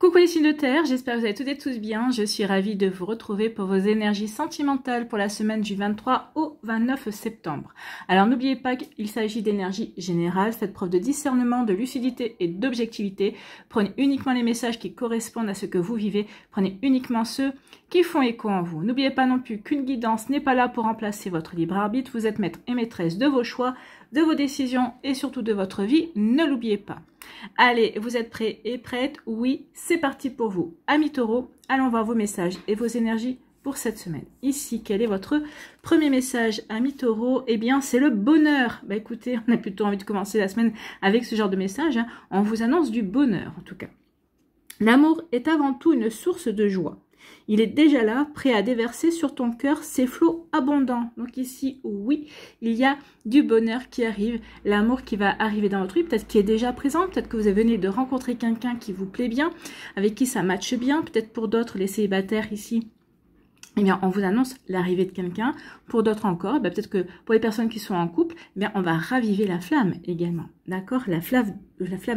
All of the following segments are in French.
Coucou les signes de terre, j'espère que vous allez toutes et tous bien. Je suis ravie de vous retrouver pour vos énergies sentimentales pour la semaine du 23 au 29 septembre. Alors n'oubliez pas qu'il s'agit d'énergie générale, cette preuve de discernement, de lucidité et d'objectivité. Prenez uniquement les messages qui correspondent à ce que vous vivez, prenez uniquement ceux qui font écho en vous. N'oubliez pas non plus qu'une guidance n'est pas là pour remplacer votre libre arbitre, vous êtes maître et maîtresse de vos choix, de vos décisions et surtout de votre vie. Ne l'oubliez pas. Allez, vous êtes prêts et prêtes Oui, c'est parti pour vous. Amis taureaux, allons voir vos messages et vos énergies pour cette semaine. Ici, quel est votre premier message, ami taureaux Eh bien, c'est le bonheur. Bah écoutez, on a plutôt envie de commencer la semaine avec ce genre de message. Hein. On vous annonce du bonheur, en tout cas. L'amour est avant tout une source de joie. Il est déjà là, prêt à déverser sur ton cœur ses flots abondants. Donc ici, oui, il y a du bonheur qui arrive, l'amour qui va arriver dans votre vie, peut-être qui est déjà présent, peut-être que vous venez de rencontrer quelqu'un qui vous plaît bien, avec qui ça matche bien, peut-être pour d'autres, les célibataires ici, eh bien, on vous annonce l'arrivée de quelqu'un. Pour d'autres encore, eh peut-être que pour les personnes qui sont en couple, eh on va raviver la flamme également. D'accord la flamme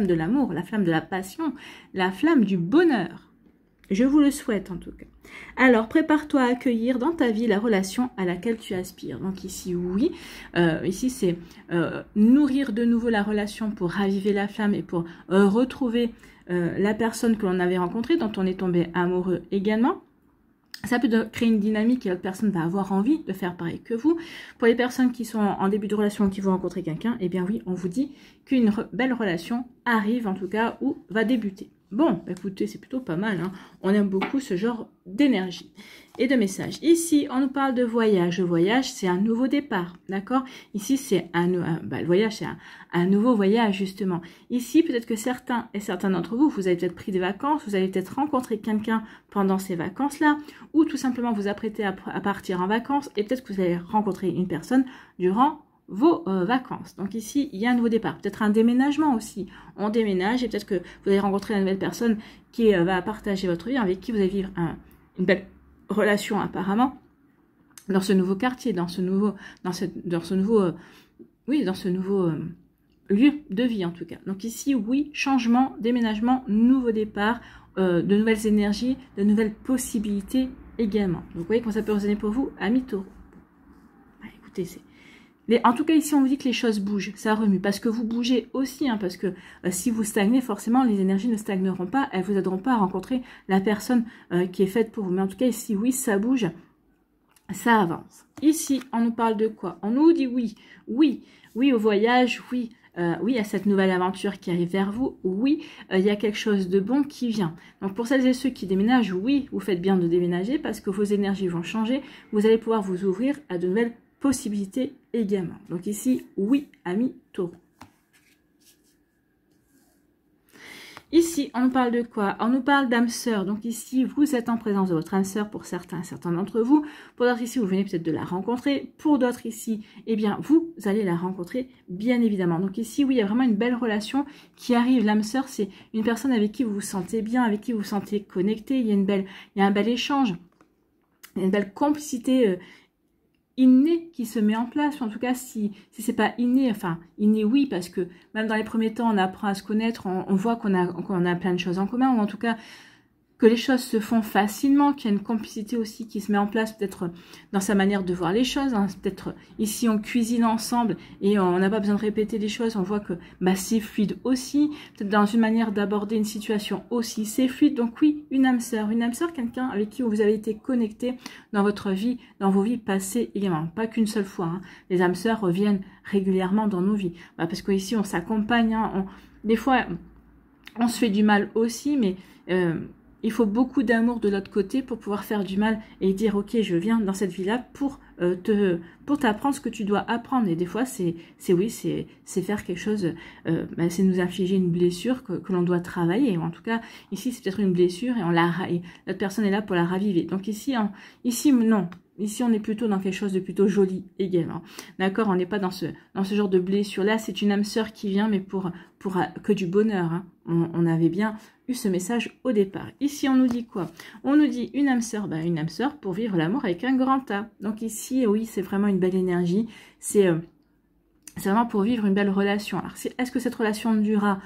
de l'amour, la flamme de la passion, la flamme du bonheur. Je vous le souhaite en tout cas. Alors, prépare-toi à accueillir dans ta vie la relation à laquelle tu aspires. Donc ici, oui, euh, ici c'est euh, nourrir de nouveau la relation pour raviver la flamme et pour euh, retrouver la personne que l'on avait rencontrée, dont on est tombé amoureux également. Ça peut créer une dynamique et l'autre personne va avoir envie de faire pareil que vous. Pour les personnes qui sont en début de relation, qui vont rencontrer quelqu'un, eh bien oui, on vous dit qu'une belle relation arrive en tout cas ou va débuter. Bon, bah, écoutez, c'est plutôt pas mal. Hein. On aime beaucoup ce genre d'énergie et de message. Ici, on nous parle de voyage. Le voyage, c'est un nouveau départ, d'accord Ici, c'est un, bah, le voyage, c'est un, nouveau voyage justement. Ici, peut-être que certains et certains d'entre vous, vous avez peut-être pris des vacances, vous avez peut-être rencontré quelqu'un pendant ces vacances-là, ou tout simplement vous apprêtez à, à partir en vacances, et peut-être que vous avez rencontré une personne durant vos euh, vacances. Donc ici, il y a un nouveau départ, peut-être un déménagement aussi. On déménage et peut-être que vous allez rencontrer une nouvelle personne qui euh, va partager votre vie, avec qui vous allez vivre une belle relation apparemment dans ce nouveau quartier, dans ce nouveau, dans ce, dans ce nouveau, euh, oui, dans ce nouveau lieu de vie en tout cas. Donc ici, oui, changement, déménagement, nouveau départ, de nouvelles énergies, de nouvelles possibilités également. Donc, vous voyez comment ça peut résonner pour vous, Ami taureau. Bah, écoutez, c'est mais en tout cas, ici, on vous dit que les choses bougent, ça remue, parce que vous bougez aussi, hein, parce que euh, si vous stagnez, forcément, les énergies ne stagneront pas, elles vous aideront pas à rencontrer la personne euh, qui est faite pour vous. Mais en tout cas, ici, oui, ça bouge, ça avance. Ici, on nous parle de quoi On nous dit oui, oui, oui au voyage, oui, euh, oui à cette nouvelle aventure qui arrive vers vous, oui, il y a quelque chose de bon qui vient. Donc pour celles et ceux qui déménagent, oui, vous faites bien de déménager parce que vos énergies vont changer, vous allez pouvoir vous ouvrir à de nouvelles possibilité également. Donc ici, oui, ami taureau. Ici, on parle de quoi On nous parle d'âme sœur. Donc ici, vous êtes en présence de votre âme sœur pour certains, certains d'entre vous. Pour d'autres ici, vous venez peut-être de la rencontrer. Pour d'autres ici, eh bien, vous allez la rencontrer, bien évidemment. Donc ici, oui, il y a vraiment une belle relation qui arrive. L'âme sœur, c'est une personne avec qui vous vous sentez bien, avec qui vous vous sentez connecté. Il y a, une belle, il y a un bel échange. une belle complicité euh, inné qui se met en place, en tout cas si, si c'est pas inné, enfin inné oui, parce que même dans les premiers temps on apprend à se connaître, on, on voit qu'on a, qu'on a plein de choses en commun, ou en tout cas que les choses se font facilement, qu'il y a une complicité aussi qui se met en place peut-être dans sa manière de voir les choses. Hein. Peut-être ici on cuisine ensemble et on n'a pas besoin de répéter les choses, on voit que bah, c'est fluide aussi. Peut-être dans une manière d'aborder une situation aussi, c'est fluide. Donc oui, une âme sœur, une âme sœur, quelqu'un avec qui vous avez été connecté dans votre vie, dans vos vies passées également. Pas qu'une seule fois, hein. les âmes sœurs reviennent régulièrement dans nos vies. Bah, parce qu'ici on s'accompagne, hein. des fois on se fait du mal aussi, mais... Euh, il faut beaucoup d'amour de l'autre côté pour pouvoir faire du mal et dire ok je viens dans cette vie là pour euh, pour t'apprendre ce que tu dois apprendre. Et des fois, c'est, oui, c'est, faire quelque chose, euh, ben, c'est nous infliger une blessure que, l'on doit travailler. En tout cas, ici, c'est peut-être une blessure et on la, notre personne est là pour la raviver. Donc ici, ici, non. Ici, on est plutôt dans quelque chose de plutôt joli également. D'accord On n'est pas dans ce, dans ce genre de blessure. Là, c'est une âme sœur qui vient, mais pour, euh, que du bonheur. Hein. On, avait bien eu ce message au départ. Ici, on nous dit quoi On nous dit une âme sœur, ben, une âme sœur pour vivre l'amour avec un grand A. Donc ici, oui, c'est vraiment une belle énergie. Euh, c'est vraiment pour vivre une belle relation. Alors, est-ce que cette relation durera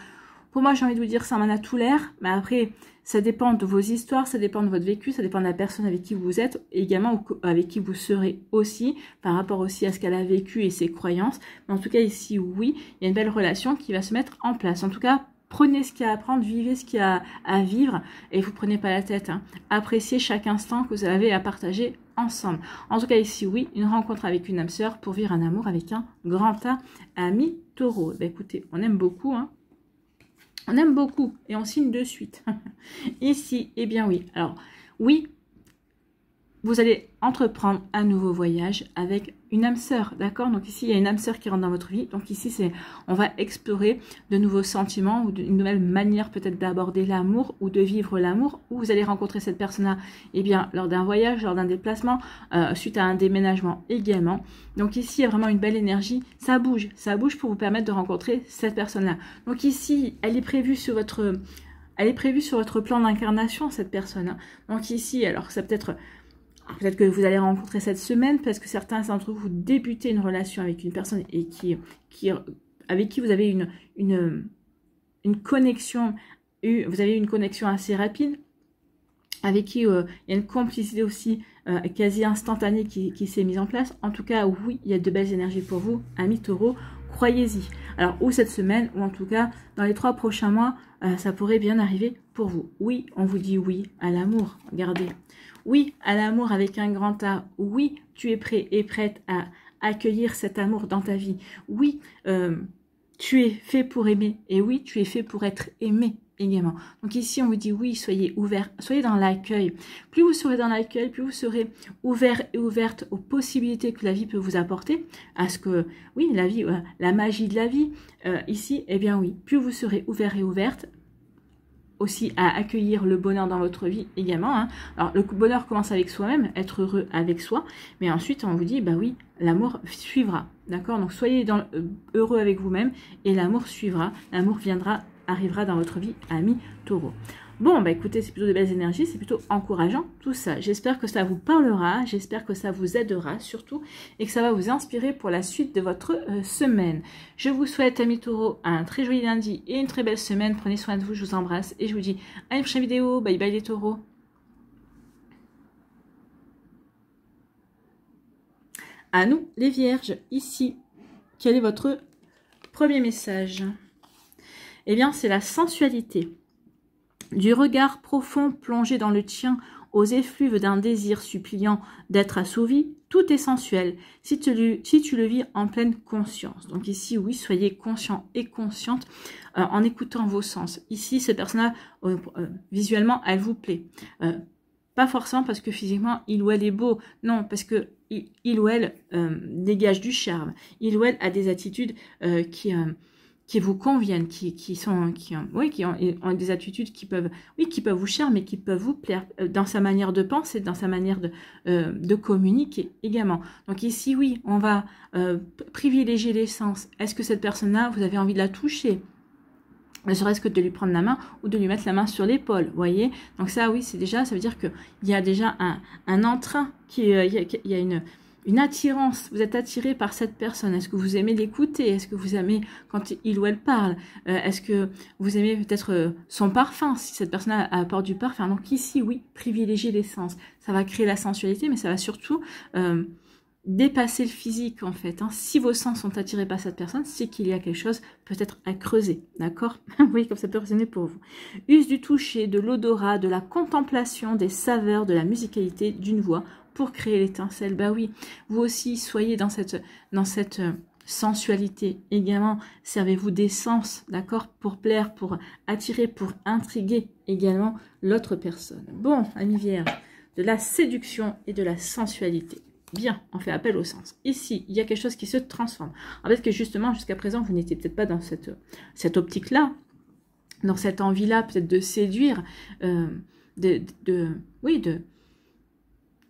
Pour moi, j'ai envie de vous dire, ça m'en a tout l'air. Mais après, ça dépend de vos histoires, ça dépend de votre vécu, ça dépend de la personne avec qui vous êtes, et également avec qui vous serez aussi, par rapport aussi à ce qu'elle a vécu et ses croyances. Mais en tout cas, ici, oui, il y a une belle relation qui va se mettre en place. En tout cas, prenez ce qu'il y a à apprendre, vivez ce qu'il y a à vivre et vous prenez pas la tête. Hein. Appréciez chaque instant que vous avez à partager ensemble. En tout cas, ici, oui, une rencontre avec une âme sœur pour vivre un amour avec un grand A, ami taureau. Bah, écoutez, on aime beaucoup, hein. On aime beaucoup et on signe de suite. ici, eh bien oui. Alors, oui, vous allez entreprendre un nouveau voyage avec une âme sœur, d'accord Donc ici, il y a une âme sœur qui rentre dans votre vie. Donc ici, c'est on va explorer de nouveaux sentiments ou une nouvelle manière peut-être d'aborder l'amour ou de vivre l'amour. Ou vous allez rencontrer cette personne-là, eh bien, lors d'un voyage, lors d'un déplacement, euh, suite à un déménagement également. Donc ici, il y a vraiment une belle énergie. Ça bouge, ça bouge pour vous permettre de rencontrer cette personne-là. Donc ici, elle est prévue sur votre... Elle est prévue sur votre plan d'incarnation, cette personne. Donc ici, alors ça peut être peut-être que vous allez rencontrer cette semaine, parce que certains d'entre vous débutez une relation avec une personne et qui, avec qui vous avez une, une, connexion, vous avez une connexion assez rapide, avec qui euh, il y a une complicité aussi euh, quasi instantanée qui, s'est mise en place. En tout cas, oui, il y a de belles énergies pour vous, amis taureaux, croyez-y. Alors, ou cette semaine, ou en tout cas, dans les trois prochains mois, euh, ça pourrait bien arriver pour vous. Oui, on vous dit oui à l'amour, regardez. Oui à l'amour avec un grand A. Oui, tu es prêt et prête à accueillir cet amour dans ta vie. Oui, euh, tu es fait pour aimer. Et oui, tu es fait pour être aimé également. Donc ici, on vous dit oui, soyez ouvert, soyez dans l'accueil. Plus vous serez dans l'accueil, plus vous serez ouvert et ouverte aux possibilités que la vie peut vous apporter, à ce que, oui, la vie, euh, la magie de la vie, euh, ici, eh bien oui, plus vous serez ouvert et ouverte, aussi à accueillir le bonheur dans votre vie également. Hein. Alors le bonheur commence avec soi-même, être heureux avec soi, mais ensuite on vous dit bah oui, l'amour suivra. D'accord Donc soyez euh, heureux avec vous-même et l'amour suivra, l'amour viendra, arrivera dans votre vie, ami taureau. Bon, bah écoutez, c'est plutôt de belles énergies, c'est plutôt encourageant tout ça. J'espère que ça vous parlera, j'espère que ça vous aidera surtout et que ça va vous inspirer pour la suite de votre euh, semaine. Je vous souhaite, amis taureaux, un très joli lundi et une très belle semaine. Prenez soin de vous, je vous embrasse et je vous dis à une prochaine vidéo. Bye bye les taureaux. À nous, les vierges, ici. Quel est votre premier message Eh bien, c'est la sensualité du regard profond plongé dans le tien aux effluves d'un désir suppliant d'être assouvi, tout est sensuel si tu, le, vis en pleine conscience. Donc ici, oui, soyez conscient et consciente euh, en écoutant vos sens. Ici, ce personnage, euh, euh, visuellement, elle vous plaît. pas forcément parce que physiquement, il ou elle est beau. Non, parce que il ou elle dégage du charme. Il ou elle a des attitudes qui qui vous conviennent, qui, qui sont, qui ont, oui, qui ont, des attitudes qui peuvent, oui, qui peuvent vous charmer, mais qui peuvent vous plaire euh, dans sa manière de penser, dans sa manière de, euh, de communiquer également. Donc ici, oui, on va euh, privilégier privilégier l'essence. Est-ce que cette personne-là, vous avez envie de la toucher? ne serait-ce que de lui prendre la main ou de lui mettre la main sur l'épaule, voyez. Donc ça, oui, c'est déjà, ça veut dire qu'il y a déjà un, un entrain qui, il y a une, une attirance, vous êtes attiré par cette personne, est-ce que vous aimez l'écouter, est-ce que vous aimez quand il ou elle parle, euh, est-ce que vous aimez peut-être euh, son parfum, si cette personne apporte du parfum. Donc ici, oui, privilégiez les sens. Ça va créer la sensualité, mais ça va surtout euh, dépasser le physique en fait. Hein. Si vos sens sont attirés par cette personne, c'est qu'il y a quelque chose peut-être à creuser, d'accord Vous voyez comme ça peut résonner pour vous. Use du toucher, de l'odorat, de la contemplation, des saveurs, de la musicalité, d'une voix pour créer l'étincelle. Bah oui, vous aussi soyez dans cette, dans cette euh, sensualité. Également, servez-vous des sens, d'accord, pour plaire, pour attirer, pour intriguer également l'autre personne. Bon, ami vierge, de la séduction et de la sensualité. Bien, on fait appel au sens. Ici, il y a quelque chose qui se transforme. En fait, que justement, jusqu'à présent, vous n'étiez peut-être pas dans cette, cette optique-là, dans cette envie-là, peut-être de séduire, euh, de, oui, de,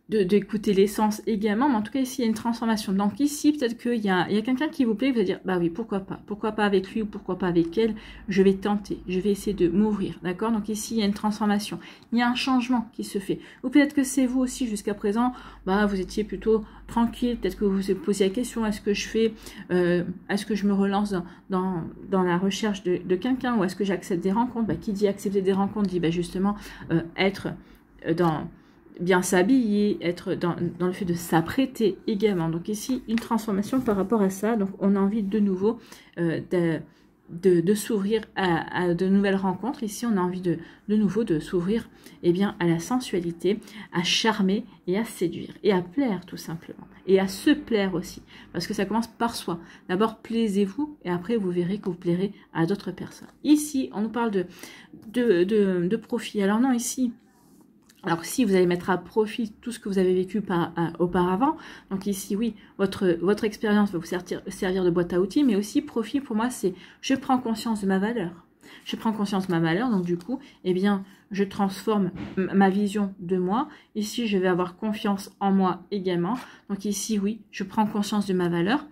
d'écouter l'essence également, mais en tout cas ici il y a une transformation. Donc ici peut-être qu'il y a, a quelqu'un qui vous plaît, vous allez dire bah oui pourquoi pas, pourquoi pas avec lui ou pourquoi pas avec elle, je vais tenter, je vais essayer de m'ouvrir, d'accord Donc ici il y a une transformation, il y a un changement qui se fait. Ou peut-être que c'est vous aussi jusqu'à présent, bah vous étiez plutôt tranquille, peut-être que vous vous posez la question est-ce que je fais, euh, est-ce que je me relance dans, dans, la recherche de, de quelqu'un ou est-ce que j'accepte des rencontres bah, Qui dit accepter des rencontres dit bah, justement euh, être euh, dans bien s'habiller, être dans, le fait de s'apprêter également. Donc ici, une transformation par rapport à ça. Donc on a envie de nouveau euh, de, s'ouvrir à, de nouvelles rencontres. Ici, on a envie de, nouveau de s'ouvrir eh bien à la sensualité, à charmer et à séduire et à plaire tout simplement. Et à se plaire aussi. Parce que ça commence par soi. D'abord, plaisez-vous et après, vous verrez que vous plairez à d'autres personnes. Ici, on nous parle de, de, de, de profit. Alors non, ici... Alors si vous allez mettre à profit tout ce que vous avez vécu euh, auparavant, donc ici oui, votre, expérience va vous servir, de boîte à outils, mais aussi profit pour moi c'est je prends conscience de ma valeur. Je prends conscience de ma valeur, donc du coup, eh bien, je transforme ma vision de moi. Ici, je vais avoir confiance en moi également. Donc ici, oui, je prends conscience de ma valeur.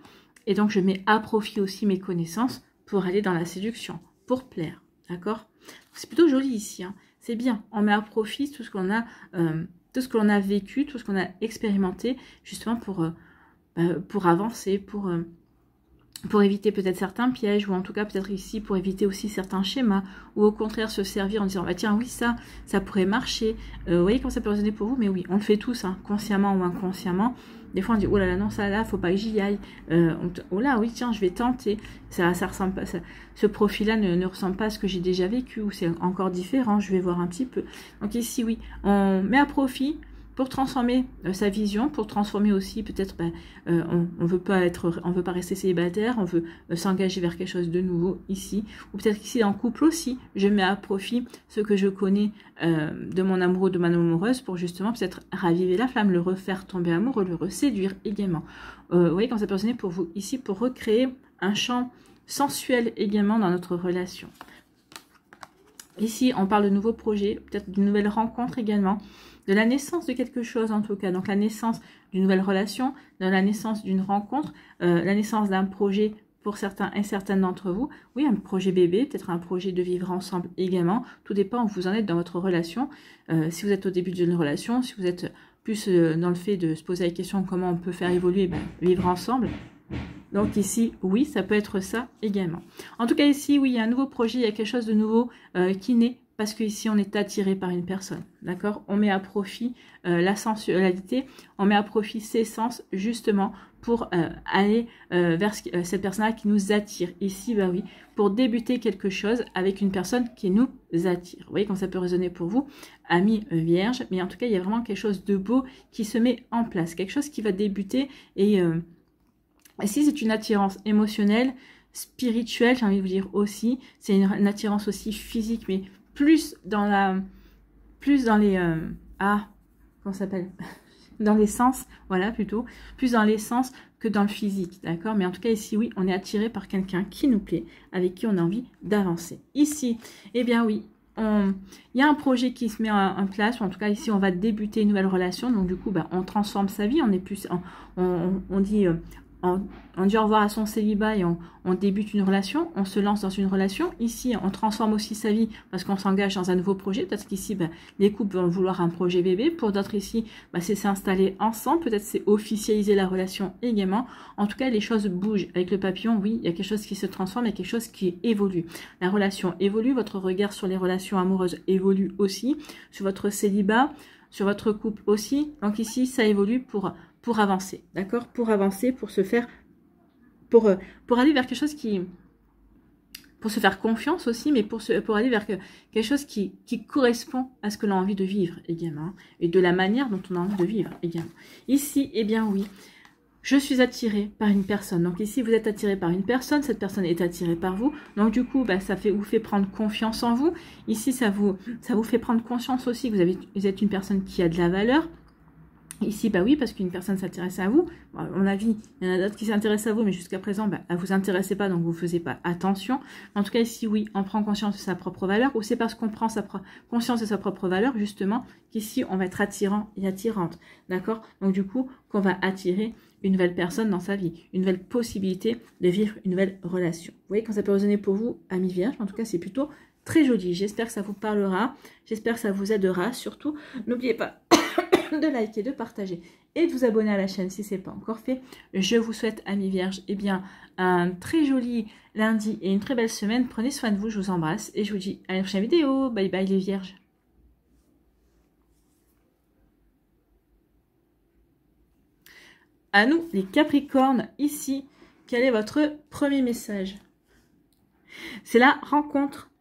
Et donc, je mets à profit aussi mes connaissances pour aller dans la séduction, pour plaire. D'accord C'est plutôt joli ici. Hein c'est bien. On met à profit tout ce qu'on a, euh, tout ce qu'on a vécu, tout ce qu'on a expérimenté, justement pour, euh, bah, pour avancer, pour, euh, pour éviter peut-être certains pièges, ou en tout cas peut-être ici pour éviter aussi certains schémas, ou au contraire se servir en disant, bah tiens, oui, ça, ça pourrait marcher. Euh, vous voyez comment ça peut résonner pour vous, mais oui, on le fait tous, hein, consciemment ou inconsciemment. Des fois, on dit, oh là là, non, ça, là, faut pas que j'y aille. Euh, oh là, oui, tiens, je vais tenter. Ça, ça ressemble pas, ce profil-là ne, ne, ressemble pas à ce que j'ai déjà vécu, ou c'est encore différent, je vais voir un petit peu. Donc ici, oui, on met à profit pour transformer euh, sa vision, pour transformer aussi peut-être, ben, euh, on, ne veut pas être, on veut pas rester célibataire, on veut euh, s'engager vers quelque chose de nouveau ici, ou peut-être qu'ici en couple aussi, je mets à profit ce que je connais de mon amoureux, de ma amoureuse, pour justement peut-être raviver la flamme, le refaire tomber amoureux, le reséduire également. vous voyez quand ça peut pour vous ici pour recréer un champ sensuel également dans notre relation. Ici, on parle de nouveaux projets, peut-être d'une nouvelle rencontre également de la naissance de quelque chose en tout cas, donc la naissance d'une nouvelle relation, de la naissance d'une rencontre, euh, la naissance d'un projet pour certains et certaines d'entre vous. Oui, un projet bébé, peut-être un projet de vivre ensemble également. Tout dépend où vous en êtes dans votre relation. Euh, si vous êtes au début d'une relation, si vous êtes plus euh, dans le fait de se poser la question comment on peut faire évoluer, ben, vivre ensemble, donc ici, oui, ça peut être ça également. En tout cas ici, oui, il y a un nouveau projet, il y a quelque chose de nouveau qui naît parce qu'ici on est attiré par une personne, d'accord On met à profit euh, la sensualité, on met à profit ses sens justement pour euh, aller euh, vers cette personne-là qui nous attire. Ici, bah oui, pour débuter quelque chose avec une personne qui nous attire. Vous voyez quand ça peut résonner pour vous, ami vierge, mais en tout cas il y a vraiment quelque chose de beau qui se met en place, quelque chose qui va débuter et si c'est une attirance émotionnelle, spirituelle, j'ai envie de vous dire aussi, c'est une attirance aussi physique, mais plus dans la plus dans les euh, ah s'appelle dans les sens voilà plutôt plus dans les sens que dans le physique d'accord mais en tout cas ici oui on est attiré par quelqu'un qui nous plaît avec qui on a envie d'avancer ici eh bien oui il y a un projet qui se met en, place, en tout cas ici on va débuter une nouvelle relation, donc du coup bah, on transforme sa vie, on est plus, on, dit euh, on, dit au revoir à son célibat et on, débute une relation, on se lance dans une relation. Ici, on transforme aussi sa vie parce qu'on s'engage dans un nouveau projet. Peut-être qu'ici, ben, les couples vont vouloir un projet bébé. Pour d'autres ici, ben, c'est s'installer ensemble. Peut-être c'est officialiser la relation également. En tout cas, les choses bougent. Avec le papillon, oui, il y a quelque chose qui se transforme, et quelque chose qui évolue. La relation évolue, votre regard sur les relations amoureuses évolue aussi, sur votre célibat, sur votre couple aussi. Donc ici, ça évolue pour pour avancer, d'accord Pour avancer, pour se faire, pour, euh, pour aller vers quelque chose qui, pour se faire confiance aussi, mais pour, se, pour aller vers que, quelque chose qui, qui, correspond à ce que l'on a envie de vivre également, et de la manière dont on a envie de vivre également. Ici, eh bien oui, je suis attiré par une personne. Donc ici, vous êtes attiré par une personne, cette personne est attirée par vous. Donc du coup, bah, ça fait, vous fait prendre confiance en vous. Ici, ça vous, ça vous fait prendre conscience aussi que vous, avez, vous êtes une personne qui a de la valeur, Ici, bah oui, parce qu'une personne s'intéresse à vous. Bon, mon avis, il y en a d'autres qui s'intéressent à vous, mais jusqu'à présent, bah, vous intéressait pas, donc vous ne faisiez pas attention. En tout cas, ici, oui, on prend conscience de sa propre valeur, ou c'est parce qu'on prend conscience de sa propre valeur, justement, qu'ici, on va être attirant et attirante. D'accord Donc, du coup, qu'on va attirer une nouvelle personne dans sa vie, une nouvelle possibilité de vivre une nouvelle relation. Vous voyez, quand ça peut résonner pour vous, ami vierge, en tout cas, c'est plutôt très joli. J'espère que ça vous parlera, j'espère que ça vous aidera. Surtout, n'oubliez pas, de liker, de partager et de vous abonner à la chaîne si ce n'est pas encore fait. Je vous souhaite, amis vierges, eh bien, un très joli lundi et une très belle semaine. Prenez soin de vous, je vous embrasse et je vous dis à la prochaine vidéo. Bye bye les vierges. À nous, les Capricornes, ici, quel est votre premier message C'est la rencontre.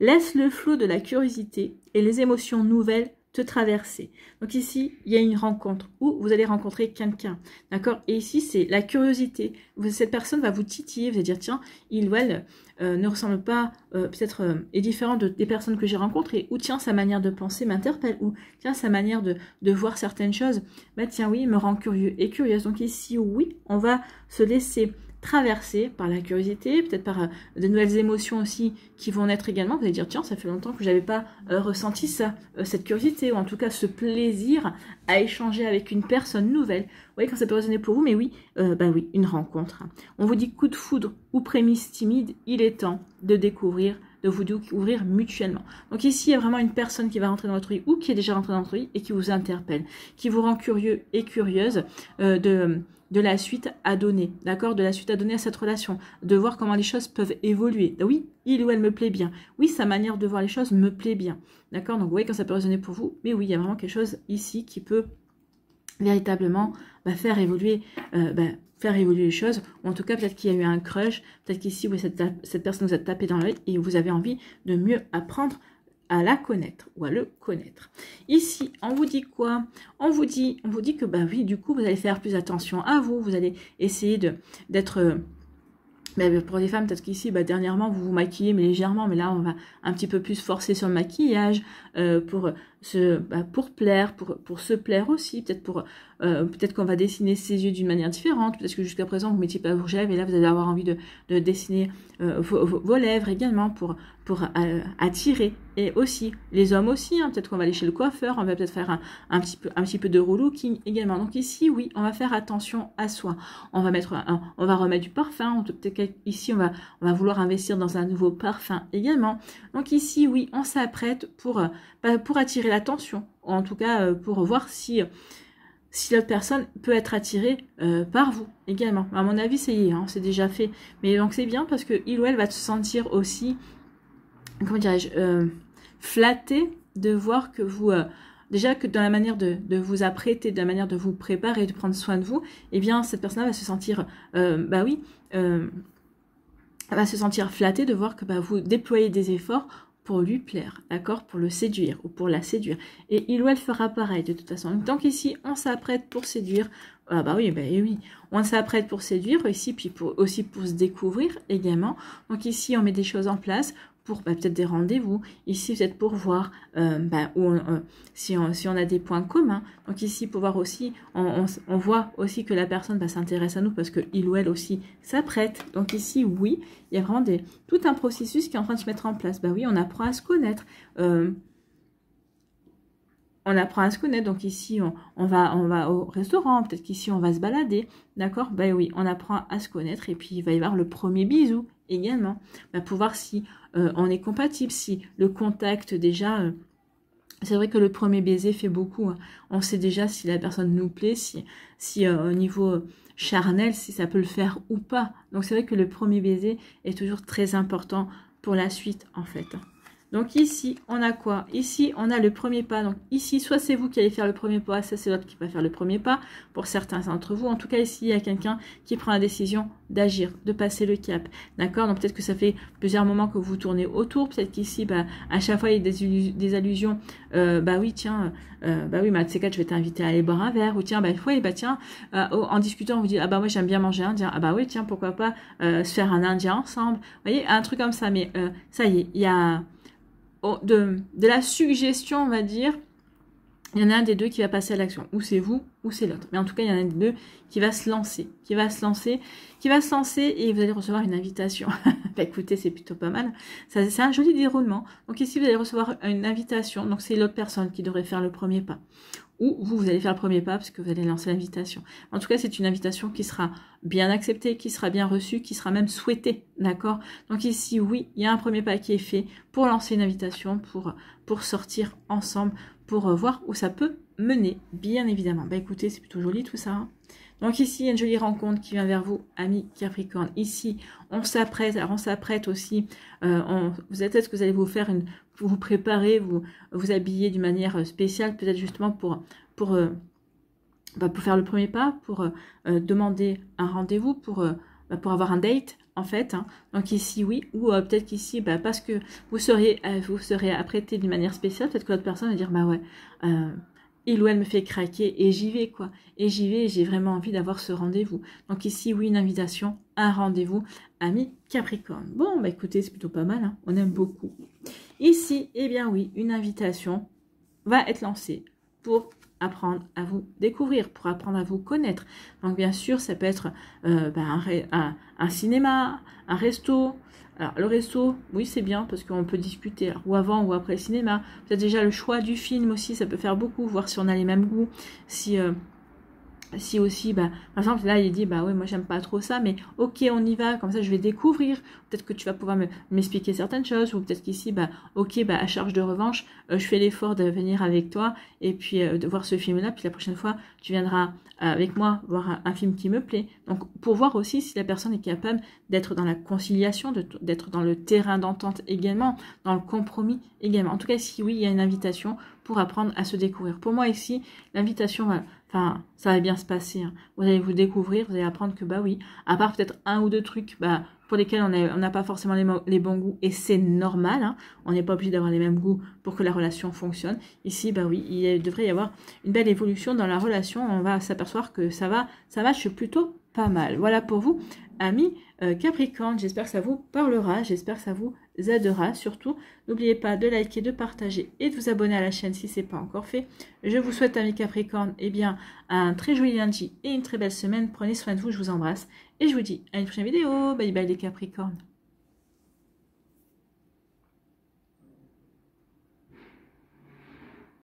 Laisse le flot de la curiosité et les émotions nouvelles te traverser. Donc ici, il y a une rencontre où vous allez rencontrer quelqu'un. D'accord Et ici, c'est la curiosité. cette personne va vous titiller, vous allez dire, tiens, il ou elle euh, ne ressemble pas, euh, peut-être euh, est différent de, des personnes que j'ai rencontrées, ou tiens, sa manière de penser m'interpelle, ou tiens, sa manière de, de, voir certaines choses, bah tiens, oui, me rend curieux et curieuse. Donc ici, oui, on va se laisser traversée par la curiosité, peut-être par euh, de nouvelles émotions aussi qui vont naître également. Vous allez dire, tiens, ça fait longtemps que je n'avais pas euh, ressenti ça, euh, cette curiosité, ou en tout cas ce plaisir à échanger avec une personne nouvelle. Vous voyez quand ça peut résonner pour vous, mais oui, bah oui, une rencontre. On vous dit coup de foudre ou prémisse timide, il est temps de découvrir de vous ouvrir mutuellement. Donc ici, il y a vraiment une personne qui va rentrer dans votre vie ou qui est déjà rentrée dans votre vie et qui vous interpelle, qui vous rend curieux et curieuse euh, de de la suite à donner, d'accord De la suite à donner à cette relation, de voir comment les choses peuvent évoluer. Ah oui, il ou elle me plaît bien. Oui, sa manière de voir les choses me plaît bien, d'accord Donc vous voyez quand ça peut résonner pour vous, mais oui, il y a vraiment quelque chose ici qui peut véritablement bah, faire évoluer euh, bah, faire évoluer les choses. Ou en tout cas, peut-être qu'il y a eu un crush, peut-être qu'ici, cette, personne vous a tapé dans l'œil et vous avez envie de mieux apprendre à la connaître ou à le connaître. Ici, on vous dit quoi On vous dit, on vous dit que bah oui, du coup, vous allez faire plus attention à vous, vous allez essayer de d'être euh, bah, pour les femmes, peut-être qu'ici, bah, dernièrement, vous vous maquillez, mais légèrement, mais là, on va un petit peu plus forcer sur le maquillage euh, pour bah, pour plaire, pour, pour se plaire aussi, peut-être pour euh, peut-être qu'on va dessiner ses yeux d'une manière différente, peut-être que jusqu'à présent vous ne mettiez pas vos lèvres et là vous allez avoir envie de, de dessiner euh, vos, vos, lèvres également pour, pour euh, attirer. Et aussi, les hommes aussi, hein, peut-être qu'on va aller chez le coiffeur, on va peut-être faire un, un, petit peu, un petit peu de relooking également. Donc ici, oui, on va faire attention à soi. On va, mettre on va remettre du parfum, peut-être ici on va, on va vouloir investir dans un nouveau parfum également. Donc ici, oui, on s'apprête pour, bah, pour attirer l'attention, en tout cas euh, pour voir si, si l'autre personne peut être attirée euh, par vous également. À mon avis, c'est hein, c'est déjà fait. Mais donc c'est bien parce que il ou elle va se sentir aussi, comment dirais-je, euh, flatté de voir que vous déjà que dans la manière de, vous apprêter, de la manière de vous préparer, de prendre soin de vous, eh bien cette personne va se sentir, bah oui, va se sentir flattée de voir que bah, vous déployez des efforts pour lui plaire, d'accord Pour le séduire ou pour la séduire. Et il ou elle fera pareil de toute façon. Donc, tant qu'ici, on s'apprête pour séduire, ah bah oui, bah oui, on s'apprête pour séduire ici, puis pour, aussi pour se découvrir également. Donc ici, on met des choses en place, pour bah, peut-être des rendez-vous, ici peut-être pour voir euh, bah, euh, si, on, si, on, a des points communs. Donc ici, pour voir aussi, on, voit aussi que la personne bah, s'intéresse à nous parce qu'il ou elle aussi s'apprête. Donc ici, oui, il y a vraiment des, tout un processus qui est en train de se mettre en place. Ben oui, on apprend à se connaître. Euh, on apprend à se connaître, donc ici on, va, on va au restaurant, peut-être qu'ici on va se balader, d'accord Ben oui, on apprend à se connaître et puis il va y avoir le premier bisou, également, bah, pour voir si euh, on est compatible, si le contact déjà... Euh, c'est vrai que le premier baiser fait beaucoup. Hein. On sait déjà si la personne nous plaît, si, si euh, au niveau charnel, si ça peut le faire ou pas. Donc c'est vrai que le premier baiser est toujours très important pour la suite en fait. Donc ici, on a quoi Ici, on a le premier pas. Donc ici, soit c'est vous qui allez faire le premier pas, ça c'est l'autre qui va faire le premier pas, pour certains d'entre vous. En tout cas, ici, il y a quelqu'un qui prend la décision d'agir, de passer le cap. D'accord Donc peut-être que ça fait plusieurs moments que vous tournez autour. Peut-être qu'ici, bah, à chaque fois, il y a des, allusions. Euh, bah oui, tiens, euh, euh bah oui, ma je vais t'inviter à aller boire un verre. Ou tiens, bah oui, bah tiens, euh, en discutant, on vous dit, ah bah moi j'aime bien manger indien. Ah bah oui, tiens, pourquoi pas euh, se faire un indien ensemble. Vous voyez, un truc comme ça. Mais ça y est, il y a de, la suggestion, on va dire, il y en a un des deux qui va passer à l'action. Ou c'est vous, ou c'est l'autre. Mais en tout cas, il y en a un des deux qui va se lancer, qui va se lancer, qui va se lancer et vous allez recevoir une invitation. Bah, écoutez, c'est plutôt pas mal. C'est un joli déroulement. Donc ici, vous allez recevoir une invitation. Donc c'est l'autre personne qui devrait faire le premier pas ou vous, vous allez faire le premier pas parce que vous allez lancer l'invitation. En tout cas, c'est une invitation qui sera bien acceptée, qui sera bien reçue, qui sera même souhaitée, d'accord Donc ici, oui, il y a un premier pas qui est fait pour lancer une invitation, pour, pour sortir ensemble, pour euh, voir où ça peut mener, bien évidemment. Bah écoutez, c'est plutôt joli tout ça. Hein. Donc ici, il y a une jolie rencontre qui vient vers vous, ami Capricorne. Ici, on s'apprête, alors on s'apprête aussi, euh, vous êtes peut-être que vous allez vous faire une, vous, vous préparer, vous vous habiller d'une manière euh, spéciale, peut-être justement pour, pour, euh, bah, pour faire le premier pas, pour demander un rendez-vous, pour, bah, pour avoir un date en fait. Hein. Donc ici, oui, ou peut-être qu'ici, bah, parce que vous vous serez apprêté d'une manière spéciale, peut-être que l'autre personne va dire, bah ouais, il ou elle me fait craquer et j'y vais quoi. Et j'y vais et j'ai vraiment envie d'avoir ce rendez-vous. Donc ici, oui, une invitation, un rendez-vous, ami Capricorne. Bon, bah écoutez, c'est plutôt pas mal, hein. on aime beaucoup. Ici, eh bien oui, une invitation va être lancée pour apprendre à vous découvrir, pour apprendre à vous connaître. Donc bien sûr, ça peut être euh, ben, un, cinéma, un resto. Alors le resto, oui c'est bien parce qu'on peut discuter ou avant ou après le cinéma. Peut-être déjà le choix du film aussi, ça peut faire beaucoup, voir si on a les mêmes goûts, si euh, si aussi, bah, par exemple, là, il dit, bah oui, moi, j'aime pas trop ça, mais ok, on y va, comme ça, je vais découvrir. Peut-être que tu vas pouvoir m'expliquer certaines choses, ou peut-être qu'ici, bah, ok, bah, à charge de revanche, euh, je fais l'effort de venir avec toi, et puis euh, de voir ce film-là, puis la prochaine fois, tu viendras euh, avec moi voir un, film qui me plaît. Donc, pour voir aussi si la personne est capable d'être dans la conciliation, d'être dans le terrain d'entente également, dans le compromis également. En tout cas, si oui, il y a une invitation pour apprendre à se découvrir. Pour moi, ici, l'invitation, va Enfin, ça va bien se passer. Hein. Vous allez vous découvrir, vous allez apprendre que bah oui, à part peut-être un ou deux trucs bah, pour lesquels on n'a pas forcément les, bons goûts, et c'est normal, hein, on n'est pas obligé d'avoir les mêmes goûts pour que la relation fonctionne. Ici, bah oui, il devrait y avoir une belle évolution dans la relation, on va s'apercevoir que ça va, ça suis plutôt pas mal. Voilà pour vous, amis euh, Capricorne. J'espère que ça vous parlera, j'espère que ça vous aidera. Surtout, n'oubliez pas de liker, de partager et de vous abonner à la chaîne si ce n'est pas encore fait. Je vous souhaite, amis Capricorne, eh bien, un très joli lundi et une très belle semaine. Prenez soin de vous, je vous embrasse et je vous dis à une prochaine vidéo. Bye bye les Capricornes.